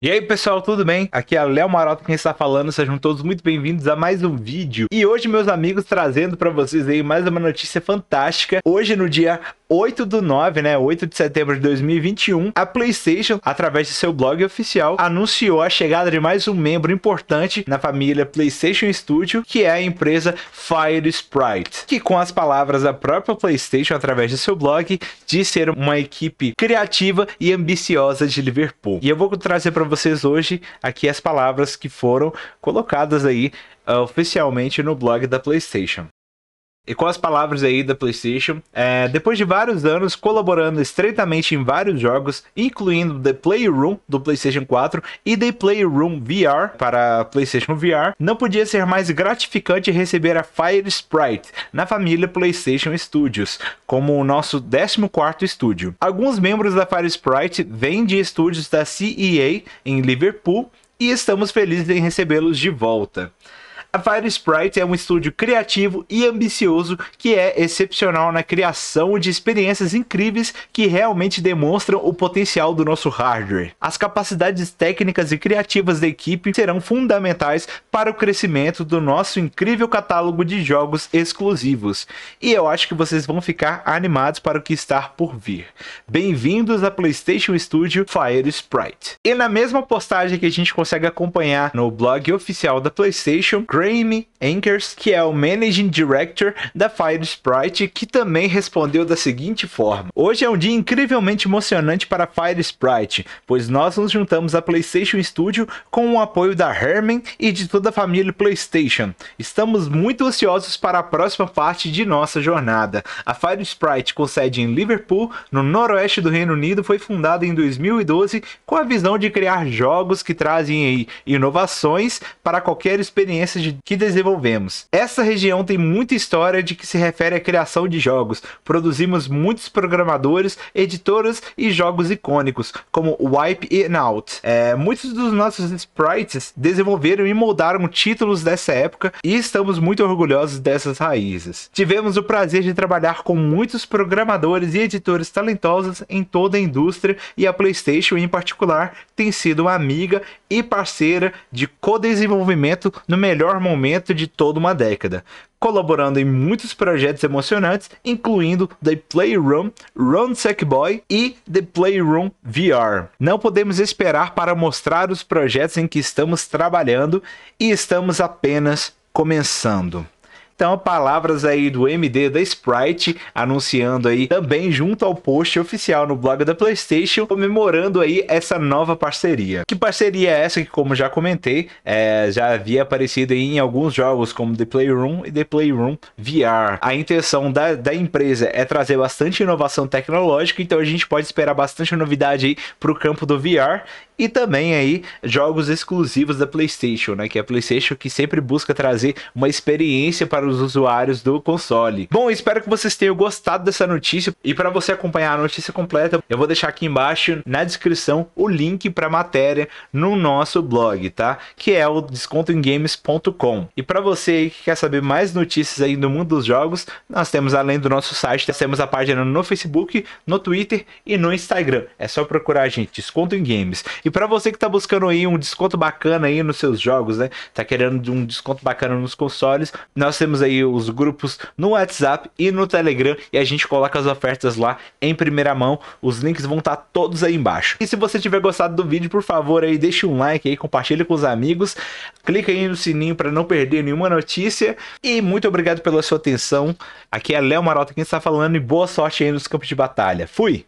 E aí pessoal, tudo bem? Aqui é Léo Maroto quem está falando, sejam todos muito bem-vindos a mais um vídeo. E hoje meus amigos trazendo para vocês aí mais uma notícia fantástica. Hoje no dia 8 do 9, né, 8 de setembro de 2021, a PlayStation, através de seu blog oficial, anunciou a chegada de mais um membro importante na família PlayStation Studio, que é a empresa Fire Sprite, que com as palavras da própria PlayStation através de seu blog, diz ser uma equipe criativa e ambiciosa de Liverpool. E eu vou trazer para vocês hoje aqui as palavras que foram colocadas aí uh, oficialmente no blog da PlayStation. E com as palavras aí da PlayStation, é, depois de vários anos colaborando estreitamente em vários jogos, incluindo The Playroom do PlayStation 4 e The Playroom VR para PlayStation VR, não podia ser mais gratificante receber a Fire Sprite na família PlayStation Studios, como o nosso 14º estúdio. Alguns membros da Fire Sprite vêm de estúdios da CEA em Liverpool e estamos felizes em recebê-los de volta. A Fire Sprite é um estúdio criativo e ambicioso que é excepcional na criação de experiências incríveis que realmente demonstram o potencial do nosso hardware. As capacidades técnicas e criativas da equipe serão fundamentais para o crescimento do nosso incrível catálogo de jogos exclusivos. E eu acho que vocês vão ficar animados para o que está por vir. Bem-vindos à PlayStation Studio Fire Sprite. E na mesma postagem que a gente consegue acompanhar no blog oficial da PlayStation, Graeme Ankers, que é o Managing Director da Fire Sprite, que também respondeu da seguinte forma: Hoje é um dia incrivelmente emocionante para a Fire Sprite, pois nós nos juntamos à PlayStation Studio com o apoio da Herman e de toda a família PlayStation. Estamos muito ansiosos para a próxima parte de nossa jornada. A Fire Sprite, com sede em Liverpool, no noroeste do Reino Unido, foi fundada em 2012 com a visão de criar jogos que trazem inovações para qualquer experiência de hoje que desenvolvemos. Essa região tem muita história de que se refere à criação de jogos. Produzimos muitos programadores, editoras e jogos icônicos, como Wipe In Out. É, muitos dos nossos sprites desenvolveram e moldaram títulos dessa época e estamos muito orgulhosos dessas raízes. Tivemos o prazer de trabalhar com muitos programadores e editores talentosos em toda a indústria e a PlayStation em particular tem sido uma amiga e parceira de co-desenvolvimento no melhor melhor momento de toda uma década, colaborando em muitos projetos emocionantes, incluindo The Playroom, Round Sack Boy e The Playroom VR. Não podemos esperar para mostrar os projetos em que estamos trabalhando e estamos apenas começando. Então, palavras aí do MD da Sprite anunciando aí também junto ao post oficial no blog da PlayStation comemorando aí essa nova parceria. Que parceria é essa que, como já comentei, é, já havia aparecido em alguns jogos como The Playroom e The Playroom VR. A intenção da, da empresa é trazer bastante inovação tecnológica, então a gente pode esperar bastante novidade aí para o campo do VR e também aí jogos exclusivos da PlayStation, né? Que é a PlayStation que sempre busca trazer uma experiência para os usuários do console. Bom, espero que vocês tenham gostado dessa notícia e para você acompanhar a notícia completa, eu vou deixar aqui embaixo na descrição o link para matéria no nosso blog, tá? Que é o descontoingames.com. E para você que quer saber mais notícias aí do mundo dos jogos, nós temos além do nosso site, nós temos a página no Facebook, no Twitter e no Instagram. É só procurar a gente, Desconto em Games. E para você que tá buscando aí um desconto bacana aí nos seus jogos, né? Tá querendo um desconto bacana nos consoles, nós temos temos aí os grupos no WhatsApp e no Telegram e a gente coloca as ofertas lá em primeira mão. Os links vão estar tá todos aí embaixo. E se você tiver gostado do vídeo, por favor, aí deixe um like aí, compartilhe com os amigos, clica aí no sininho para não perder nenhuma notícia e muito obrigado pela sua atenção. Aqui é Léo Marota quem está falando e boa sorte aí nos campos de batalha. Fui.